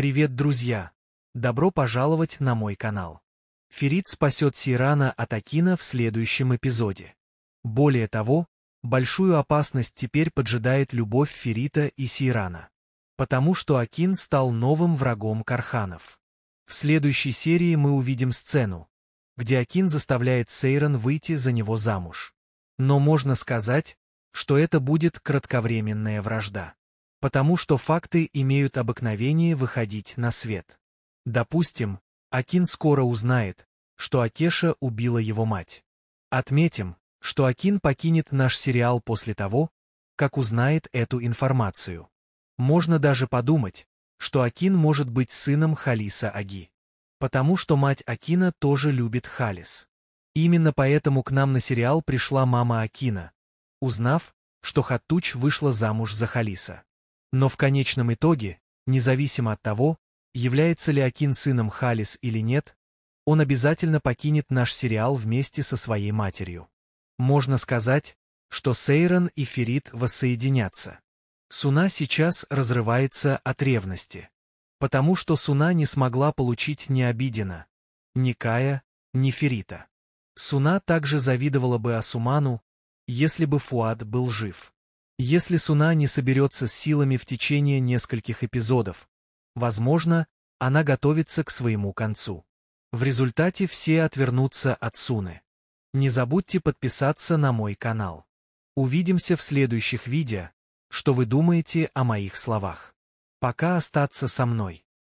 Привет, друзья! Добро пожаловать на мой канал. Ферит спасет Сирана от Акина в следующем эпизоде. Более того, большую опасность теперь поджидает любовь Ферита и Сирана, потому что Акин стал новым врагом Карханов. В следующей серии мы увидим сцену, где Акин заставляет Сейрон выйти за него замуж. Но можно сказать, что это будет кратковременная вражда потому что факты имеют обыкновение выходить на свет. Допустим, Акин скоро узнает, что Акеша убила его мать. Отметим, что Акин покинет наш сериал после того, как узнает эту информацию. Можно даже подумать, что Акин может быть сыном Халиса Аги. Потому что мать Акина тоже любит Халис. Именно поэтому к нам на сериал пришла мама Акина, узнав, что Хатуч вышла замуж за Халиса. Но в конечном итоге, независимо от того, является ли Акин сыном Халис или нет, он обязательно покинет наш сериал вместе со своей матерью. Можно сказать, что Сейрон и Ферит воссоединятся. Суна сейчас разрывается от ревности, потому что Суна не смогла получить ни Обидина, ни Кая, ни Ферита. Суна также завидовала бы Асуману, если бы Фуад был жив. Если Суна не соберется с силами в течение нескольких эпизодов, возможно, она готовится к своему концу. В результате все отвернутся от Суны. Не забудьте подписаться на мой канал. Увидимся в следующих видео, что вы думаете о моих словах. Пока остаться со мной.